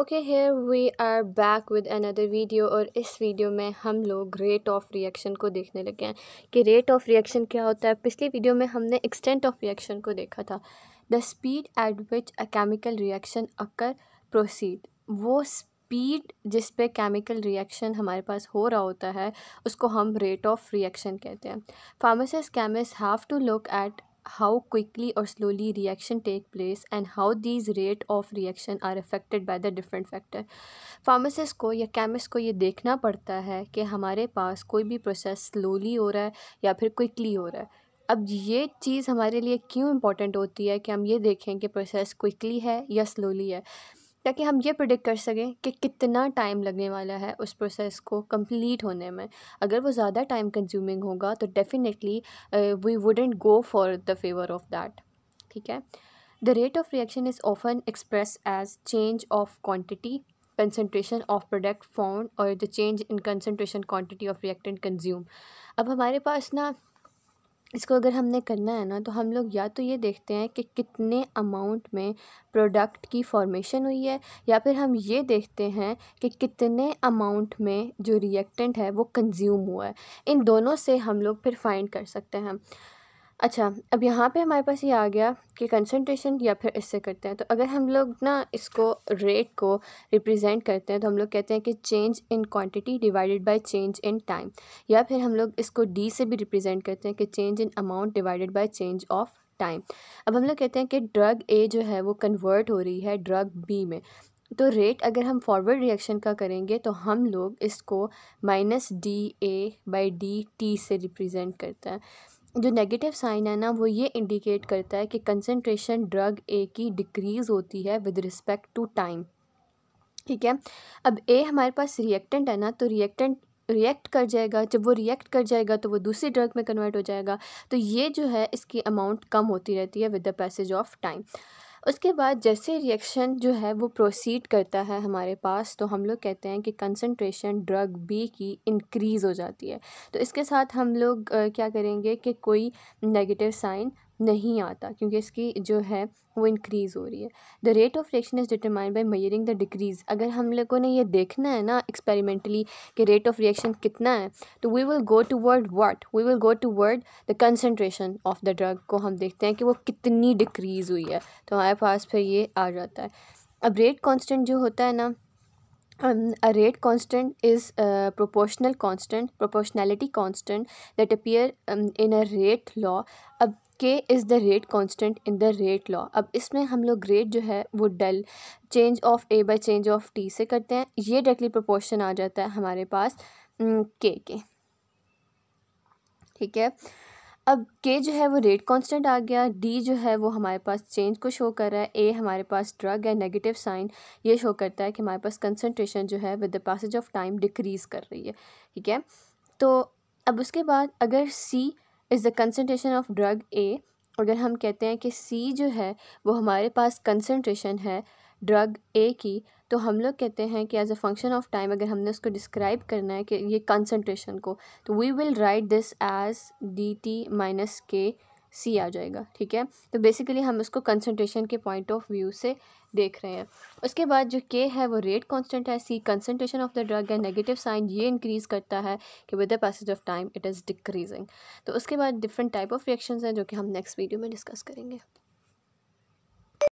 okay here we are back with another video और इस video में हम लोग रेट ऑफ़ रिएक्शन को देखने लगे हैं कि रेट ऑफ़ रिएक्शन क्या होता है पिछली वीडियो में हमने एक्सटेंट ऑफ रिएक्शन को देखा था the speed at which a chemical reaction occur proceed वो स्पीड जिस पे केमिकल रिएक्शन हमारे पास हो रहा होता है उसको हम रेट ऑफ रिएक्शन कहते हैं pharmacist chemist have to look at how quickly or slowly reaction take place and how these rate of reaction are affected by the different factor pharmacist को या chemist को ये देखना पड़ता है कि हमारे पास कोई भी process slowly हो रहा है या फिर quickly हो रहा है अब ये चीज़ हमारे लिए क्यों इम्पोर्टेंट होती है कि हम ये देखें कि प्रोसेस क्विकली है या स्लोली है ताकि हम ये प्रिडिक्ट कर सकें कि कितना टाइम लगने वाला है उस प्रोसेस को कंप्लीट होने में अगर वो ज़्यादा टाइम कंज्यूमिंग होगा तो definitely we wouldn't go for the favour of that ठीक है the rate of reaction is often express as change of quantity concentration of product form और the change in concentration quantity of reactant consume अब हमारे पास ना इसको अगर हमने करना है ना तो हम लोग या तो ये देखते हैं कि कितने अमाउंट में प्रोडक्ट की फॉर्मेशन हुई है या फिर हम ये देखते हैं कि कितने अमाउंट में जो रिएक्टेंट है वो कंज्यूम हुआ है इन दोनों से हम लोग फिर फाइंड कर सकते हैं अच्छा अब यहाँ पे हमारे पास ये आ गया कि कंसंट्रेशन या फिर इससे करते हैं तो अगर हम लोग ना इसको रेट को रिप्रेजेंट करते हैं तो हम लोग कहते हैं कि change in quantity divided by change in time या फिर हम लोग इसको डी से भी रिप्रेजेंट करते हैं कि change in amount divided by change of time अब हम लोग कहते हैं कि ड्रग ए जो है वो कन्वर्ट हो रही है ड्रग बी में तो रेट अगर हम फॉरवर्ड रिएक्शन का करेंगे तो हम लोग इसको minus D A by D T से रिप्रेजेंट करते हैं जो नेगेटिव साइन है ना वो ये इंडिकेट करता है कि कंसनट्रेशन ड्रग ए की डिक्रीज़ होती है विद रिस्पेक्ट टू टाइम ठीक है अब ए हमारे पास रिएक्टेंट है ना तो रिएक्टेंट रिएक्ट कर जाएगा जब वो रिएक्ट कर जाएगा तो वो दूसरी ड्रग में कन्वर्ट हो जाएगा तो ये जो है इसकी अमाउंट कम होती रहती है with the passage of time उसके बाद जैसे रिएक्शन जो है वो प्रोसीड करता है हमारे पास तो हम लोग कहते हैं कि कंसनट्रेशन ड्रग बी की इनक्रीज़ हो जाती है तो इसके साथ हम लोग क्या करेंगे कि कोई नेगेटिव साइन नहीं आता क्योंकि इसकी जो है वो इंक्रीज़ हो रही है the rate of reaction is determined by measuring the decrease अगर हम लोगों ने ये देखना है ना एक्सपेरिमेंटली कि रेट ऑफ रिएक्शन कितना है तो we will go toward what we will go toward the concentration of the drug को हम देखते हैं कि वो कितनी डिक्रीज़ हुई है तो हमारे पास फिर ये आ जाता है अब रेट कॉन्स्टेंट जो होता है ना अ um, rate rate is proportional uh, um, a proportionality constant that appear in a rate law अब K is the rate constant in the rate law अब इसमें हम लोग रेट जो है वो डल change of A by change of T से करते हैं ये डायरेक्टली प्रोपोर्शन आ जाता है हमारे पास के mm, के ठीक है अब के जो है वो रेट कांस्टेंट आ गया डी जो है वो हमारे पास चेंज को शो कर रहा है ए हमारे पास ड्रग है नेगेटिव साइन ये शो करता है कि हमारे पास कंसनट्रेशन जो है with the passage of time decrease कर रही है ठीक है तो अब उसके बाद अगर C is the concentration of drug A अगर हम कहते हैं कि सी जो है वो हमारे पास कंसनट्रेशन है ड्रग ए की तो हम लोग कहते हैं कि as a function of time अगर हमने उसको डिस्क्राइब करना है कि ये कंसनट्रेशन को तो we will write this as D T minus K C आ जाएगा ठीक है तो बेसिकली हम इसको कंसनट्रेशन के पॉइंट ऑफ व्यू से देख रहे हैं उसके बाद जो के है वो रेट कांस्टेंट है C concentration of the drug है नेगेटिव साइन ये इंक्रीज़ करता है कि with the passage of time it is decreasing तो उसके बाद डिफरेंट टाइप ऑफ रिएक्शंस हैं जो कि हम नेक्स्ट वीडियो में डिस्कस करेंगे